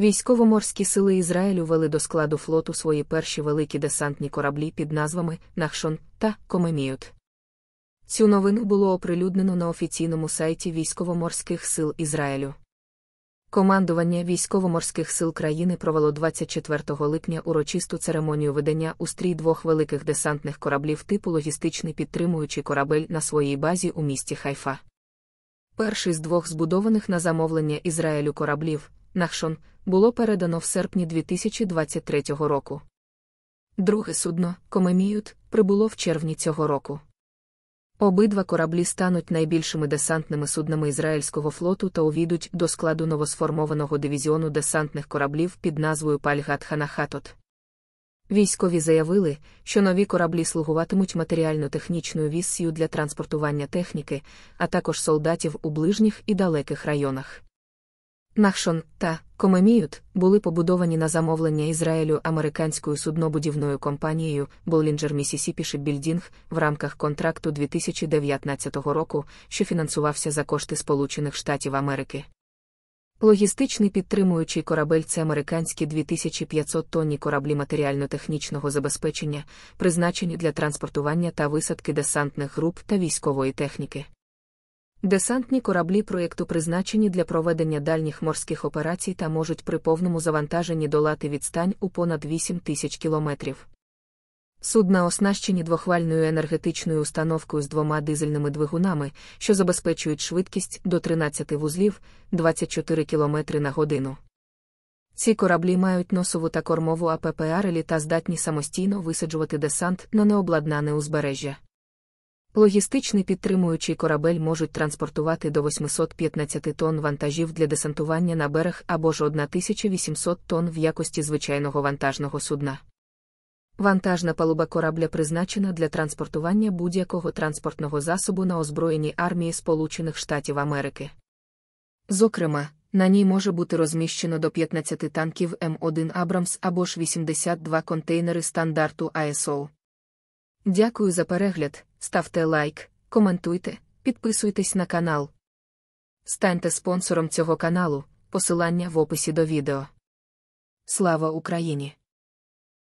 Військово-морські сили Ізраїлю вели до складу флоту свої перші великі десантні кораблі під назвами Нахшон та Комеміют. Цю новину було оприлюднено на офіційному сайті Військово-морських сил Ізраїлю. Командування військово-морських сил країни провело 24 липня урочисту церемонію ведення у стрій двох великих десантних кораблів типу логістичний підтримуючий корабель на своїй базі у місті Хайфа. Перший з двох збудованих на замовлення Ізраїлю кораблів Нахшон, було передано в серпні 2023 року. Друге судно, Комеміют, прибуло в червні цього року. Обидва кораблі стануть найбільшими десантними суднами ізраїльського флоту та увійдуть до складу новосформованого дивізіону десантних кораблів під назвою Пальгат Ханахатот. Військові заявили, що нові кораблі слугуватимуть матеріально-технічною вісію для транспортування техніки, а також солдатів у ближніх і далеких районах. Нахшон та Комеміют були побудовані на замовлення Ізраїлю американською суднобудівною компанією Болінджер Mississippi Shipbuilding в рамках контракту 2019 року, що фінансувався за кошти Сполучених Штатів Америки. Логістичний підтримуючий корабель це американські 2500 тонні кораблі матеріально-технічного забезпечення, призначені для транспортування та висадки десантних груп та військової техніки. Десантні кораблі проєкту призначені для проведення дальніх морських операцій та можуть при повному завантаженні долати відстань у понад 8 тисяч кілометрів. Судна оснащені двохвальною енергетичною установкою з двома дизельними двигунами, що забезпечують швидкість до 13 вузлів 24 км на годину. Ці кораблі мають носову та кормову АПП-арелі та здатні самостійно висаджувати десант на необладнане узбережжя. Логістичний підтримуючий корабель можуть транспортувати до 815 тонн вантажів для десантування на берег або ж 1800 тонн в якості звичайного вантажного судна. Вантажна палуба корабля призначена для транспортування будь-якого транспортного засобу на озброєнні армії Сполучених Штатів Америки. Зокрема, на ній може бути розміщено до 15 танків М1 Абрамс або ж 82 контейнери стандарту ISO. Дякую за перегляд ставте лайк, коментуйте, підписуйтесь на канал. Станьте спонсором цього каналу, посилання в описі до відео. Слава Україні!